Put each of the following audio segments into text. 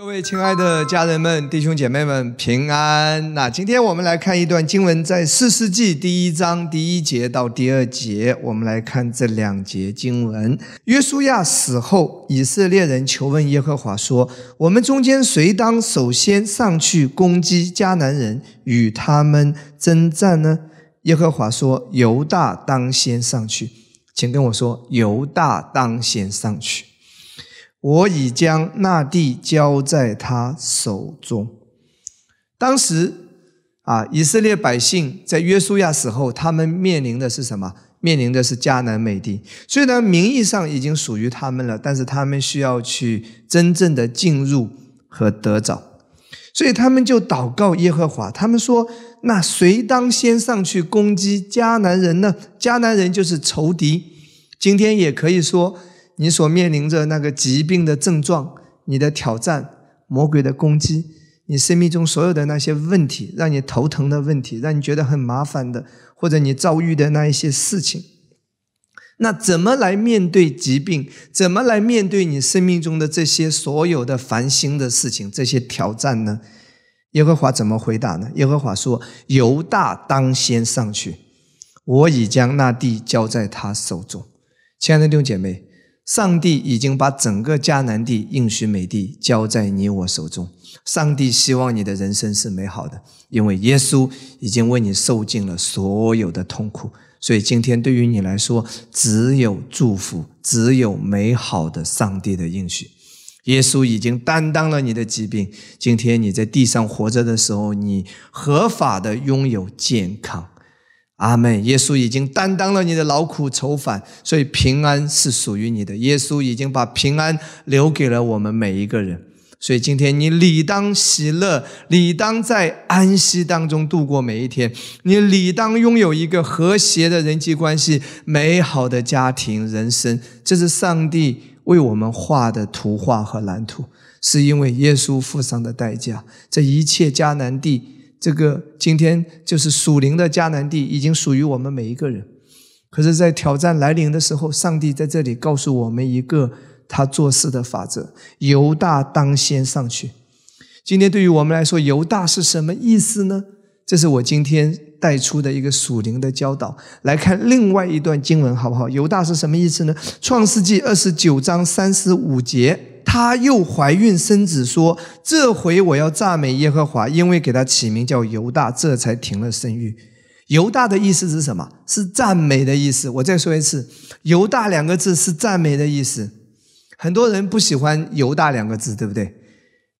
各位亲爱的家人们、弟兄姐妹们，平安！那今天我们来看一段经文，在四世纪第一章第一节到第二节，我们来看这两节经文。约书亚死后，以色列人求问耶和华说：“我们中间谁当首先上去攻击迦南人，与他们征战呢？”耶和华说：“犹大当先上去。”请跟我说：“犹大当先上去。”我已将那地交在他手中。当时，啊，以色列百姓在约书亚死后，他们面临的是什么？面临的是迦南美地。虽然名义上已经属于他们了，但是他们需要去真正的进入和得着。所以他们就祷告耶和华，他们说：“那谁当先上去攻击迦南人呢？迦南人就是仇敌。今天也可以说。”你所面临着那个疾病的症状，你的挑战、魔鬼的攻击，你生命中所有的那些问题，让你头疼的问题，让你觉得很麻烦的，或者你遭遇的那一些事情，那怎么来面对疾病？怎么来面对你生命中的这些所有的烦心的事情、这些挑战呢？耶和华怎么回答呢？耶和华说：“犹大当先上去，我已将那地交在他手中。”亲爱的弟兄姐妹。上帝已经把整个迦南地、应许美地交在你我手中。上帝希望你的人生是美好的，因为耶稣已经为你受尽了所有的痛苦。所以今天对于你来说，只有祝福，只有美好的上帝的应许。耶稣已经担当了你的疾病。今天你在地上活着的时候，你合法的拥有健康。阿门！耶稣已经担当了你的劳苦愁烦，所以平安是属于你的。耶稣已经把平安留给了我们每一个人，所以今天你理当喜乐，理当在安息当中度过每一天。你理当拥有一个和谐的人际关系、美好的家庭、人生，这是上帝为我们画的图画和蓝图，是因为耶稣付上的代价。这一切迦南地。这个今天就是属灵的迦南地已经属于我们每一个人，可是，在挑战来临的时候，上帝在这里告诉我们一个他做事的法则：犹大当先上去。今天对于我们来说，犹大是什么意思呢？这是我今天带出的一个属灵的教导。来看另外一段经文，好不好？犹大是什么意思呢？创世纪二十九章三十五节。她又怀孕生子，说：“这回我要赞美耶和华，因为给他起名叫犹大，这才停了生育。”犹大的意思是什么？是赞美的意思。我再说一次，犹大两个字是赞美的意思。很多人不喜欢犹大两个字，对不对？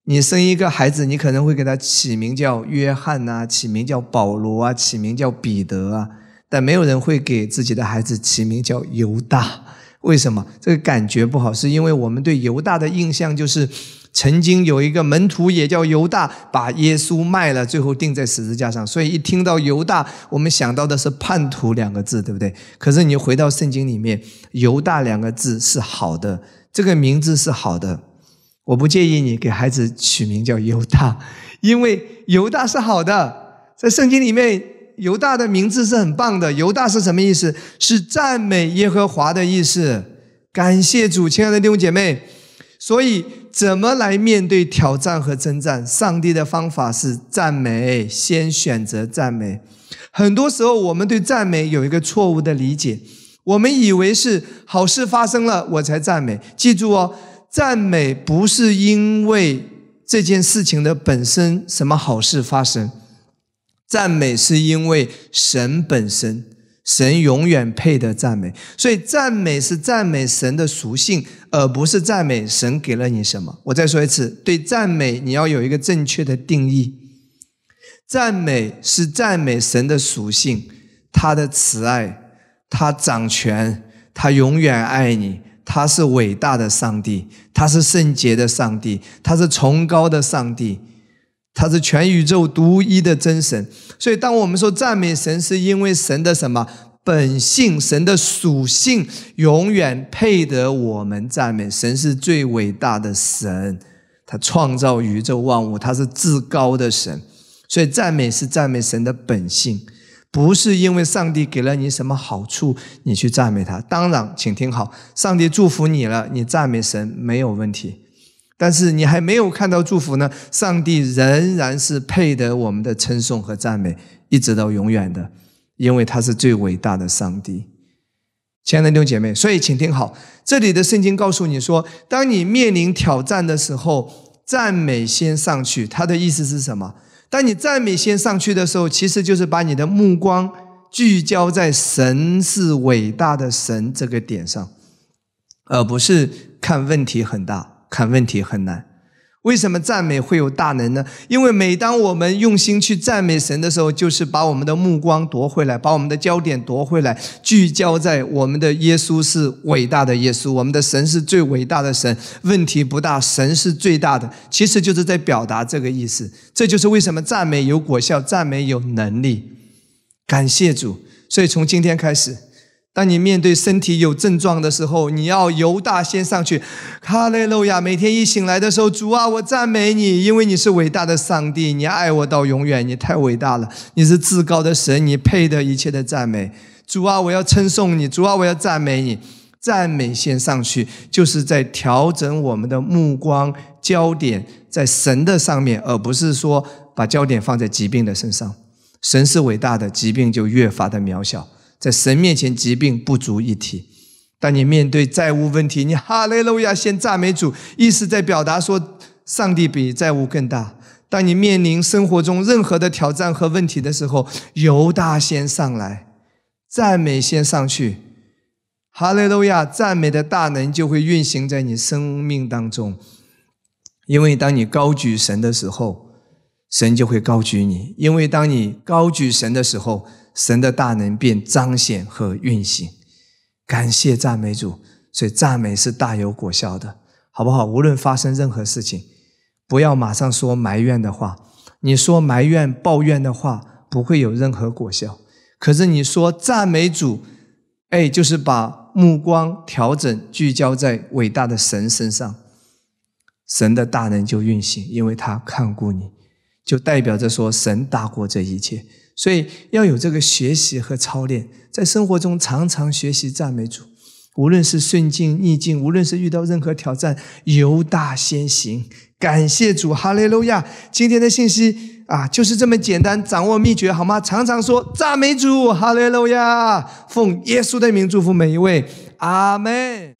你生一个孩子，你可能会给他起名叫约翰啊，起名叫保罗啊，起名叫彼得啊，但没有人会给自己的孩子起名叫犹大。为什么这个感觉不好？是因为我们对犹大的印象就是，曾经有一个门徒也叫犹大，把耶稣卖了，最后钉在十字架上。所以一听到犹大，我们想到的是叛徒两个字，对不对？可是你回到圣经里面，犹大两个字是好的，这个名字是好的。我不建议你给孩子取名叫犹大，因为犹大是好的，在圣经里面。犹大的名字是很棒的。犹大是什么意思？是赞美耶和华的意思。感谢主，亲爱的弟兄姐妹。所以，怎么来面对挑战和征战？上帝的方法是赞美，先选择赞美。很多时候，我们对赞美有一个错误的理解。我们以为是好事发生了，我才赞美。记住哦，赞美不是因为这件事情的本身什么好事发生。赞美是因为神本身，神永远配得赞美，所以赞美是赞美神的属性，而不是赞美神给了你什么。我再说一次，对赞美你要有一个正确的定义。赞美是赞美神的属性，他的慈爱，他掌权，他永远爱你，他是伟大的上帝，他是圣洁的上帝，他是崇高的上帝。他是全宇宙独一的真神，所以当我们说赞美神，是因为神的什么本性？神的属性永远配得我们赞美。神是最伟大的神，他创造宇宙万物，他是至高的神。所以赞美是赞美神的本性，不是因为上帝给了你什么好处，你去赞美他。当然，请听好，上帝祝福你了，你赞美神没有问题。但是你还没有看到祝福呢，上帝仍然是配得我们的称颂和赞美，一直到永远的，因为他是最伟大的上帝。亲爱的弟兄姐妹，所以请听好，这里的圣经告诉你说，当你面临挑战的时候，赞美先上去。他的意思是什么？当你赞美先上去的时候，其实就是把你的目光聚焦在神是伟大的神这个点上，而不是看问题很大。看问题很难，为什么赞美会有大能呢？因为每当我们用心去赞美神的时候，就是把我们的目光夺回来，把我们的焦点夺回来，聚焦在我们的耶稣是伟大的耶稣，我们的神是最伟大的神。问题不大，神是最大的，其实就是在表达这个意思。这就是为什么赞美有果效，赞美有能力。感谢主，所以从今天开始。当你面对身体有症状的时候，你要犹大先上去。卡雷路亚，每天一醒来的时候，主啊，我赞美你，因为你是伟大的上帝，你爱我到永远，你太伟大了，你是至高的神，你配得一切的赞美。主啊，我要称颂你，主啊，我要赞美你，赞美先上去，就是在调整我们的目光焦点在神的上面，而不是说把焦点放在疾病的身上。神是伟大的，疾病就越发的渺小。在神面前，疾病不足一提。当你面对债务问题，你哈雷路亚先赞美主，意思在表达说，上帝比债务更大。当你面临生活中任何的挑战和问题的时候，犹大先上来，赞美先上去，哈雷路亚，赞美的大能就会运行在你生命当中。因为当你高举神的时候，神就会高举你。因为当你高举神的时候。神的大能便彰显和运行，感谢赞美主，所以赞美是大有果效的，好不好？无论发生任何事情，不要马上说埋怨的话，你说埋怨、抱怨的话不会有任何果效。可是你说赞美主，哎，就是把目光调整聚焦在伟大的神身上，神的大能就运行，因为他看顾你，就代表着说神大过这一切。所以要有这个学习和操练，在生活中常常学习赞美主，无论是顺境逆境，无论是遇到任何挑战，犹大先行，感谢主，哈利路亚。今天的信息啊，就是这么简单，掌握秘诀好吗？常常说赞美主，哈利路亚，奉耶稣的名祝福每一位，阿门。